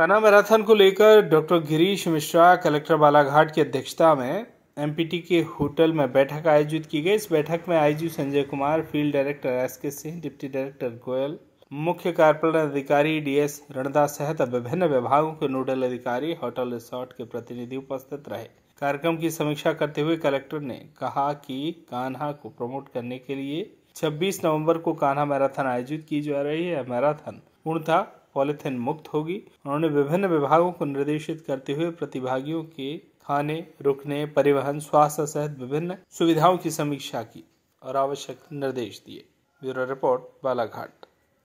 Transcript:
सना marathon को लेकर doctor Girish Mishra collector Balaghat की अध्यक्षता में एमपीटी के होटल में बैठक आयोजित की गई इस बैठक में IG Sanjay Kumar field director S K Singh deputy director Goyal मुख्य कार्यपालन अधिकारी डीएस रणदास सहित विभिन्न विभागों के नोडल अधिकारी होटल रिसोर्ट के प्रतिनिधि उपस्थित रहे कार्यक्रम की समीक्षा करते हुए कलेक्टर ने कहा कि कान्हा को प्रमोट करने के लिए 26 नवंबर को कान्हा मैराथन आयोजित की जा रही है मैराथन पूर्णतः पॉलिथिन मुक्त होगी उन्होंने विभिन्न विभागों को निर्देशित करते हुए प्रतिभागियों के खाने रुकने परिवहन स्वास्थ्य सहित विभिन्न सुविधाओं की समीक्षा की और आवश्यक निर्देश दिए ब्यूरो रिपोर्ट बालाघाट